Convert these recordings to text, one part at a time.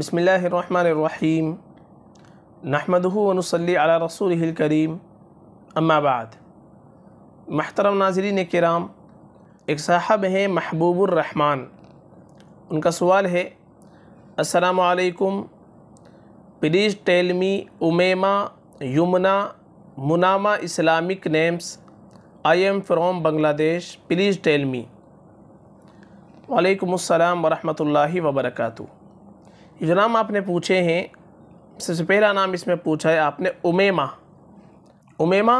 बसमीम नहमदूनसली अला रसूल करीम अम्माबाद महतरम नाजरीन कराम एक साहब हैं महबूबुररहमान उनका सवाल है असलकुम प्लीज़ टेल मी उमेमा यमुना मुनामा Islamic names I am from Bangladesh please tell me वालेकुम अस्सलाम वरहमतुल्लाहि वबरकू जो नाम आपने पूछे हैं सबसे पहला नाम इसमें पूछा है आपने उमेमा उमेमा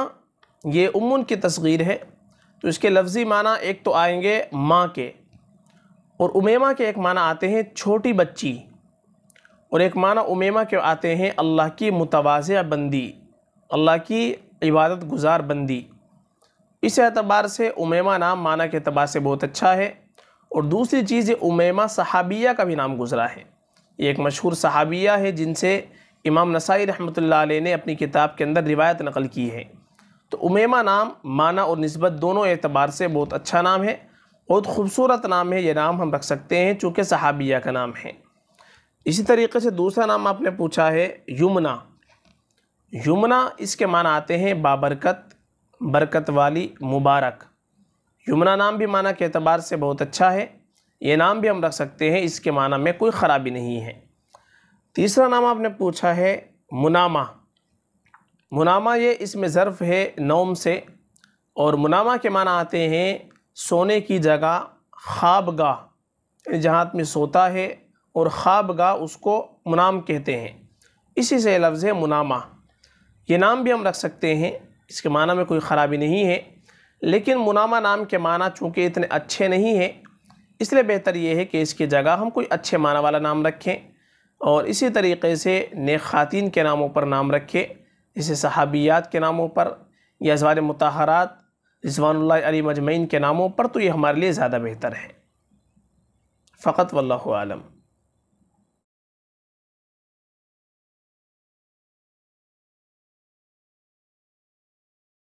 ये उमून की तस्गीर है तो इसके लफ्ज़ी माना एक तो आएंगे माँ के और उमेमा के एक माना आते हैं छोटी बच्ची और एक माना उमेमा के आते हैं अल्लाह की मुतवाज़ बंदी अल्लाह की इबादत गुजार बंदी इस एतबार से उमेमा नाम माना के अतबार से बहुत अच्छा है और दूसरी चीज़ ये उमेमा सहाबिया का भी नाम गुजरा है ये एक मशहूर सहाबिया है जिनसे इमाम नसाई रहमत ने अपनी किताब के अंदर रिवायत नकल की है तो उमेमा नाम माना और नस्बत दोनों एतबार से बहुत अच्छा नाम है बहुत खूबसूरत नाम है ये नाम हम रख सकते हैं चूँकि सहाबिया का नाम है इसी तरीके से दूसरा नाम आपने पूछा है यमुना यमुना इसके माना आते हैं बाबरकत बरकत वाली मुबारक यमुना नाम भी माना के अतबार से बहुत अच्छा है ये नाम भी हम रख सकते हैं इसके माना में कोई ख़राबी नहीं है तीसरा नाम आपने पूछा है मुनामा मुनामा ये इसमें ज़र्फ़ है नोम से और मुनामा के माना आते हैं सोने की जगह ख्वाबगाह जहाँ आदमी सोता है और ख्वाबगाह उसको मुनाम कहते हैं इसी से लफ्ज़ है मुनामा ये नाम भी हम रख सकते हैं इसके माना में कोई ख़राबी नहीं है लेकिन मुनामा नाम के माना चूँकि इतने अच्छे नहीं हैं इसलिए बेहतर ये है कि इसकी जगह हम कोई अच्छे माना वाला नाम रखें और इसी तरीके से नेक ख़ातिन के नामों पर नाम रखें जैसे सहाबियात के नामों पर या जवान मतहरात रिजवानल्ला अली मजमैन के नामों पर तो ये हमारे लिए ज़्यादा बेहतर है फ़क़त वल्लम